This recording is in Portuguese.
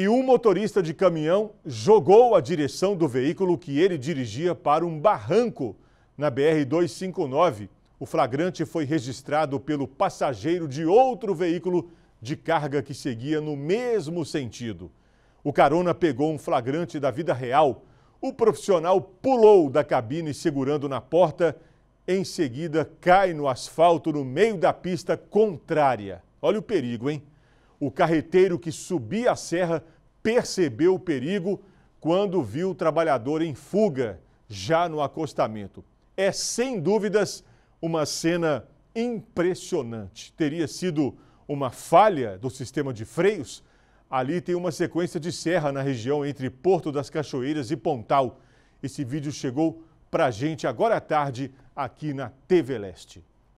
e um motorista de caminhão jogou a direção do veículo que ele dirigia para um barranco na BR-259. O flagrante foi registrado pelo passageiro de outro veículo de carga que seguia no mesmo sentido. O carona pegou um flagrante da vida real. O profissional pulou da cabine segurando na porta, em seguida cai no asfalto no meio da pista contrária. Olha o perigo, hein? O carreteiro que subia a serra percebeu o perigo quando viu o trabalhador em fuga, já no acostamento. É, sem dúvidas, uma cena impressionante. Teria sido uma falha do sistema de freios? Ali tem uma sequência de serra na região entre Porto das Cachoeiras e Pontal. Esse vídeo chegou para a gente agora à tarde aqui na TV Leste.